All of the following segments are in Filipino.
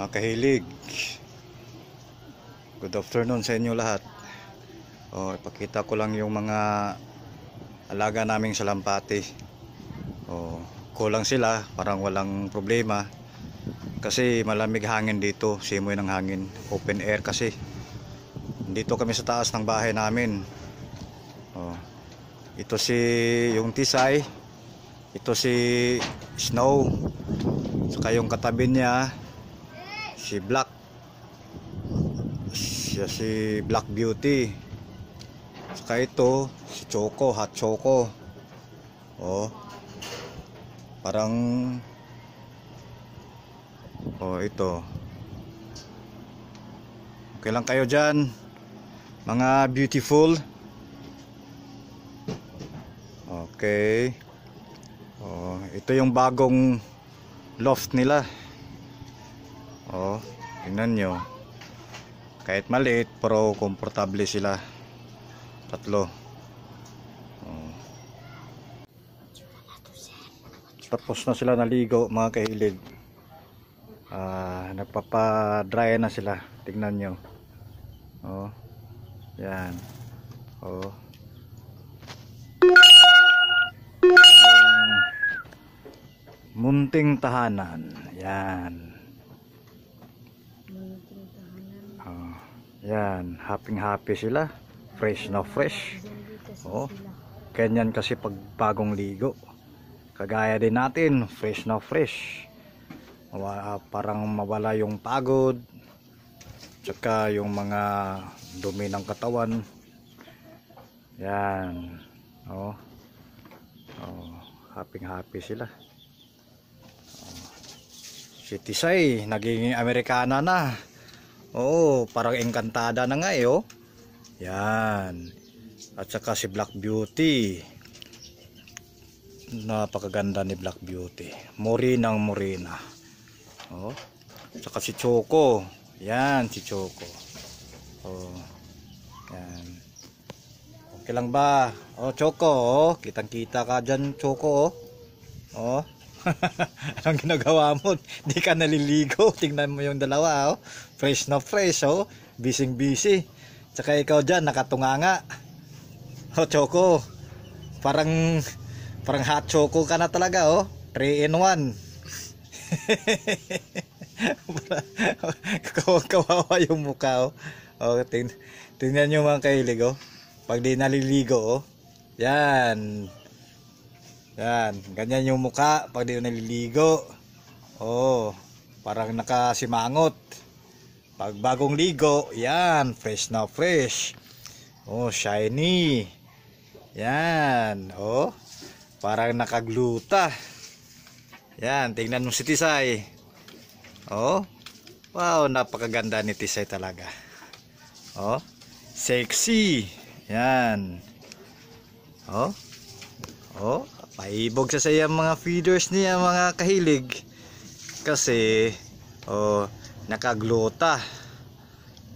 mga kahilig good afternoon sa inyo lahat o, ipakita ko lang yung mga alaga naming salampati o, kulang sila parang walang problema kasi malamig hangin dito simoy ng hangin open air kasi dito kami sa taas ng bahay namin o, ito si yung tisay ito si snow saka yung katabi niya si Black siya si Black Beauty saka ito si Choco Hot Choco oh parang oh ito okay lang kayo dyan mga beautiful okay oh ito yung bagong loft nila oh tingnan nyo kahit maliit pero komportable sila tatlo oh. tapos na sila naligo mga kahilig ah, dry na sila tingnan nyo oh yan oh munting tahanan yan Yan, happy happy sila. Fresh na fresh. Oh. Ganyan kasi pag bagong ligo. Kagaya din natin, fresh na fresh. parang mawala yung pagod. Tsaka yung mga dumi ng katawan. Yan. Oh. Oh, happy happy sila. Oh. Si Tisay, naging Amerikana na. Oh, parang engkantada na nga eh oh. Yan. At saka si Black Beauty. Napakaganda ni Black Beauty. Morinang morena. Oh. At saka si Choco. Yan si Choco. Oh. Yan. Okay lang ba? Oh, Choco, oh. Kitang-kita ka diyan, Choco, oh. Oh. ang ginagawa mo, di ka naliligo. Tingnan mo yung dalawa, oh. Fresh na fresh, oh. Bising busy. Tsaka ikaw dyan, nakatunganga. Oh, Choco. Parang, parang hot choco ka na talaga, oh. 3 in 1. Kawawa yung mukha, oh. Oh, ting tingnan nyo mga kahilig, oh. Pag di naliligo, oh. Yan. Yan, ganyan yung muka pag di naliligo. Oh, parang nakasimangot. Pag bagong ligo, yan, fresh na fresh. Oh, shiny. Yan, oh. Parang nakagluta. Yan, tingnan mo si Tisay. Oh. Wow, napakaganda ni Tisay talaga. Oh. Sexy. Yan. Oh. Oh. Paibog sa saya mga feeders niya mga kahilig. Kasi oh, nakaglota.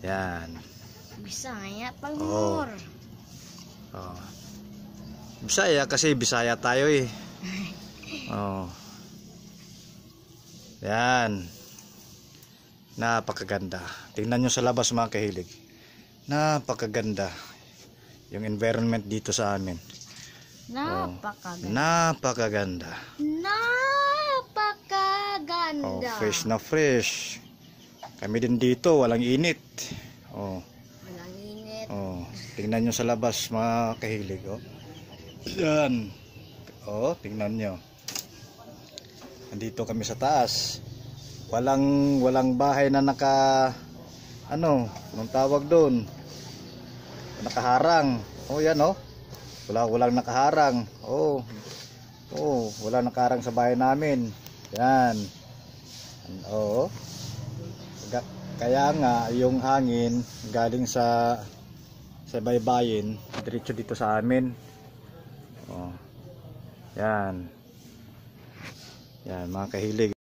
Yan. Bisaya pangor. Oh. oh. Bisaya kasi Bisaya tayo eh. oh. Yan. Napakaganda. Tingnan nyo sa labas mga kahilig. Napakaganda yung environment dito sa amin. Napakaganda. napakaganda. Napakaganda. Oh, fresh na fresh. Kami din dito, walang init. Oh. Walang init. Oh, tingnan niyo sa labas mga kahilig. Oh. Yan. Oh, tingnan niyo. Nandito kami sa taas. Walang walang bahay na naka ano, anong tawag doon? Nakaharang. Oh, yan oh wala walang nakaharang oh oh wala nakaharang sa bahay namin yan oh. kaya nga yung hangin galing sa sa baybayin diretso dito sa amin oh yan yan mga kahilig